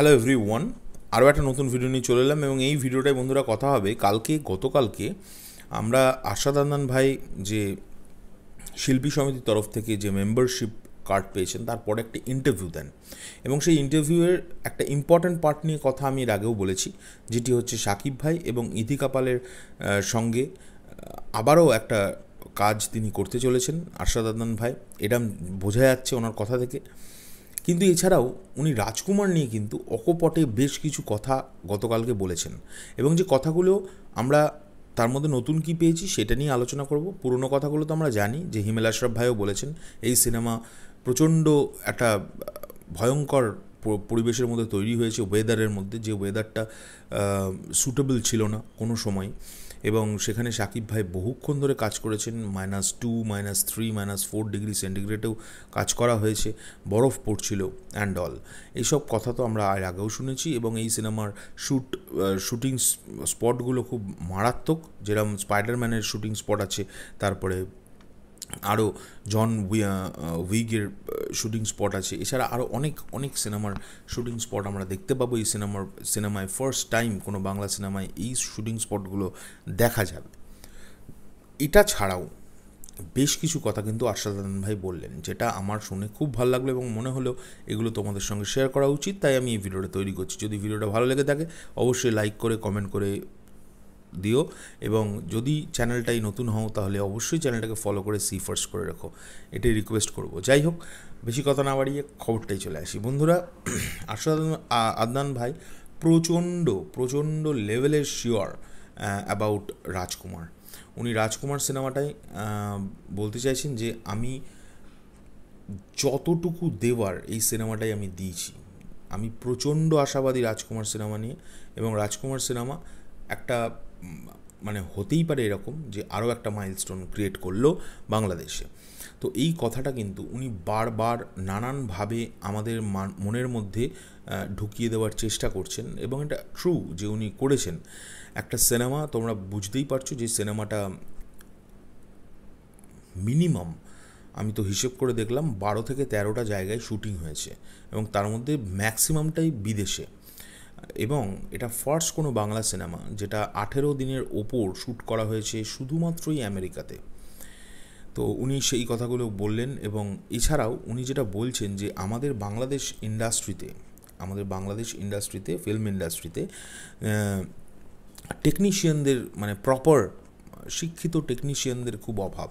hello every one আরও একটা নতুন ভিডিও নিয়ে চলে এলাম এবং এই ভিডিওটায় বন্ধুরা কথা হবে কালকে গতকালকে আমরা আশাদ ভাই যে শিল্পী সমিতির তরফ থেকে যে মেম্বারশিপ কার্ড পেয়েছেন তারপরে একটি ইন্টারভিউ দেন এবং সেই ইন্টারভিউয়ের একটা ইম্পর্ট্যান্ট পার্ট নিয়ে কথা আমি এর আগেও বলেছি যেটি হচ্ছে সাকিব ভাই এবং ইথি কাপালের সঙ্গে আবারও একটা কাজ তিনি করতে চলেছেন আশাদ ভাই এটা বোঝা যাচ্ছে ওনার কথা থেকে কিন্তু এছাড়াও উনি রাজকুমার নিয়ে কিন্তু অকপটে বেশ কিছু কথা গতকালকে বলেছেন এবং যে কথাগুলো আমরা তার মধ্যে নতুন কি পেয়েছি সেটা নিয়ে আলোচনা করব পুরনো কথাগুলো তো আমরা জানি যে হিমেল আশরাফ ভাইও বলেছেন এই সিনেমা প্রচণ্ড একটা ভয়ঙ্কর পরিবেশের মধ্যে তৈরি হয়েছে ওয়েদারের মধ্যে যে ওয়েদারটা সুটেবল ছিল না কোনো সময় এবং সেখানে সাকিব ভাই বহুক্ষণ ধরে কাজ করেছেন minus two minus three minus four degree সেন্টিগ্রেডেও কাজ করা হয়েছে বরফ পড়ছিল অ্যান্ড অল এইসব কথা তো আমরা আর আগেও শুনেছি এবং এই সিনেমার শ্যুট শ্যুটিং স্পটগুলো খুব মারাত্মক যেরকম স্পাইডারম্যানের শ্যুটিং স্পট আছে তারপরে আরও জন উইগের শুটিং স্পট আছে এছাড়া আরও অনেক অনেক সিনেমার শুটিং স্পট আমরা দেখতে পাবো এই সিনেমার সিনেমায় ফার্স্ট টাইম কোনো বাংলা সিনেমায় এই শুটিং স্পটগুলো দেখা যাবে এটা ছাড়াও বেশ কিছু কথা কিন্তু আশাদান ভাই বললেন যেটা আমার শুনে খুব ভালো লাগলো এবং মনে হলো এগুলো তোমাদের সঙ্গে শেয়ার করা উচিত তাই আমি এই ভিডিওটা তৈরি করছি যদি ভিডিওটা ভালো লেগে থাকে অবশ্যই লাইক করে কমেন্ট করে দিও এবং যদি চ্যানেলটাই নতুন হও তাহলে অবশ্যই চ্যানেলটাকে ফলো করে সি ফার্স্ট করে রাখো এটাই রিকোয়েস্ট করব যাই হোক বেশি কথা না বাড়িয়ে খবরটাই চলে আসি বন্ধুরা আশা আদনান ভাই প্রচণ্ড প্রচণ্ড লেভেলের শিওর অ্যাবাউট রাজকুমার উনি রাজকুমার সিনেমাটাই বলতে চাইছেন যে আমি যতটুকু দেওয়ার এই সিনেমাটাই আমি দিয়েছি আমি প্রচণ্ড আশাবাদী রাজকুমার সিনেমা নিয়ে এবং রাজকুমার সিনেমা একটা মানে হতেই পারে এরকম যে আরও একটা মাইলস্টোন ক্রিয়েট করলো বাংলাদেশে তো এই কথাটা কিন্তু উনি বারবার নানানভাবে আমাদের মনের মধ্যে ঢুকিয়ে দেওয়ার চেষ্টা করছেন এবং এটা ট্রু যে উনি করেছেন একটা সিনেমা তোমরা বুঝতেই পারছো যে সিনেমাটা মিনিমাম আমি তো হিসেব করে দেখলাম বারো থেকে তেরোটা জায়গায় শুটিং হয়েছে এবং তার মধ্যে ম্যাক্সিমামটাই বিদেশে এবং এটা ফার্স্ট কোনো বাংলা সিনেমা যেটা আঠেরো দিনের ওপর শ্যুট করা হয়েছে শুধুমাত্রই আমেরিকাতে তো উনি সেই কথাগুলো বললেন এবং এছাড়াও উনি যেটা বলছেন যে আমাদের বাংলাদেশ ইন্ডাস্ট্রিতে আমাদের বাংলাদেশ ইন্ডাস্ট্রিতে ফিল্ম ইন্ডাস্ট্রিতে টেকনিশিয়ানদের মানে প্রপার শিক্ষিত টেকনিশিয়ানদের খুব অভাব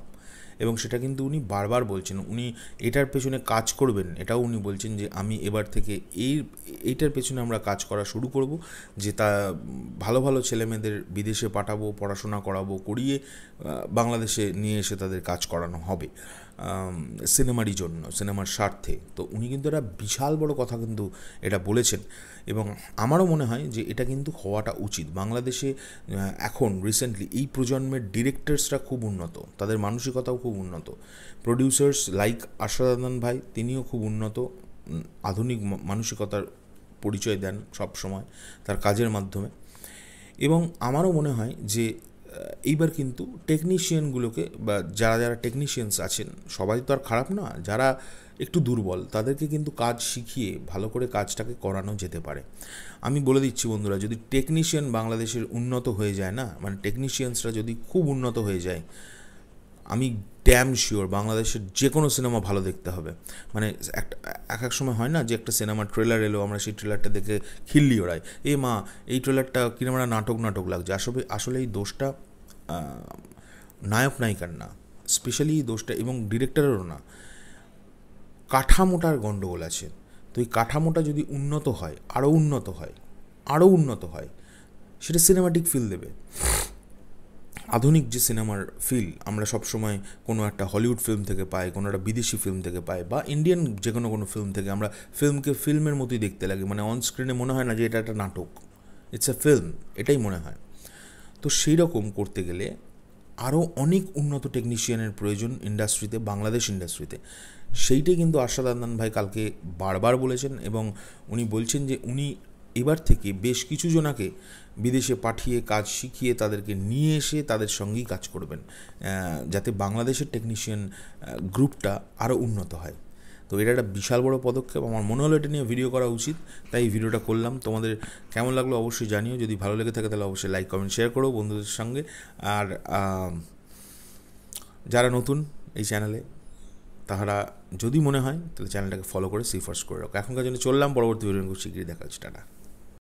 এবং সেটা কিন্তু উনি বারবার বলছেন উনি এটার পেছনে কাজ করবেন এটাও উনি বলছেন যে আমি এবার থেকে এই এইটার পেছনে আমরা কাজ করা শুরু করব যে তা ভালো ভালো ছেলেমেয়েদের বিদেশে পাঠাবো পড়াশোনা করাবো করিয়ে বাংলাদেশে নিয়ে এসে তাদের কাজ করানো হবে সিনেমারই জন্য সিনেমার স্বার্থে তো উনি কিন্তু একটা বিশাল বড় কথা কিন্তু এটা বলেছেন এবং আমারও মনে হয় যে এটা কিন্তু হওয়াটা উচিত বাংলাদেশে এখন রিসেন্টলি এই প্রজন্মের ডিরেক্টার্সরা খুব উন্নত তাদের মানসিকতাও খুব উন্নত প্রডিউসার্স লাইক আশাদান ভাই তিনিও খুব উন্নত আধুনিক মানসিকতার পরিচয় দেন সব সময় তার কাজের মাধ্যমে এবং আমারও মনে হয় যে এইবার কিন্তু টেকনিশিয়ানগুলোকে বা যারা যারা টেকনিশিয়ানস আছেন সবাই তো আর খারাপ না যারা একটু দুর্বল তাদেরকে কিন্তু কাজ শিখিয়ে ভালো করে কাজটাকে করানো যেতে পারে আমি বলে দিচ্ছি বন্ধুরা যদি টেকনিশিয়ান বাংলাদেশের উন্নত হয়ে যায় না মানে টেকনিশিয়ানসরা যদি খুব উন্নত হয়ে যায় আমি ড্যাম শিওর বাংলাদেশের যে কোনো সিনেমা ভালো দেখতে হবে মানে একটা এক এক সময় হয় না যে একটা সিনেমা ট্রেলার এলো আমরা সেই ট্রেলারটা দেখে খিল্লি ওড়াই এ মা এই ট্রেলারটা কিরমরা নাটক নাটক লাগছে আসলে আসলে এই দোষটা নায়ক নায়িকার না স্পেশালি এই দোষটা এবং ডিরেক্টরেরও না কাঠামোটার গণ্ডগোল আছে তো এই কাঠামোটা যদি উন্নত হয় আরও উন্নত হয় আরও উন্নত হয় সেটা সিনেমাটিক ফিল দেবে আধুনিক যে সিনেমার ফিল আমরা সবসময় কোনো একটা হলিউড ফিল্ম থেকে পাই কোনো একটা বিদেশি ফিল্ম থেকে পাই বা ইন্ডিয়ান যে কোনো কোনো ফিল্ম থেকে আমরা ফিল্মকে ফিল্মের মতোই দেখতে লাগি মানে অন স্ক্রিনে মনে হয় না যে এটা একটা নাটক ইটস এ ফিল্ম এটাই মনে হয় তো সেই রকম করতে গেলে আরও অনেক উন্নত টেকনিশিয়ানের প্রয়োজন ইন্ডাস্ট্রিতে বাংলাদেশ ইন্ডাস্ট্রিতে সেইটাই কিন্তু আশাদ আদনান ভাই কালকে বারবার বলেছেন এবং উনি বলছেন যে উনি এবার থেকে বেশ কিছু জনাকে বিদেশে পাঠিয়ে কাজ শিখিয়ে তাদেরকে নিয়ে এসে তাদের সঙ্গেই কাজ করবেন যাতে বাংলাদেশের টেকনিশিয়ান গ্রুপটা আরও উন্নত হয় তো এটা একটা বিশাল বড় পদক্ষেপ আমার মনে হলো এটা নিয়ে ভিডিও করা উচিত তাই এই ভিডিওটা করলাম তোমাদের কেমন লাগলো অবশ্যই জানিও যদি ভালো লেগে থাকে তাহলে অবশ্যই লাইক কমেন্ট শেয়ার করো বন্ধুদের সঙ্গে আর যারা নতুন এই চ্যানেলে তাহারা যদি মনে হয় তাহলে চ্যানেলটাকে ফলো করে সিফার্স করে রাখো এখনকার জন্য চললাম পরবর্তী ভিডিও খুব শীঘ্রই দেখা টাটা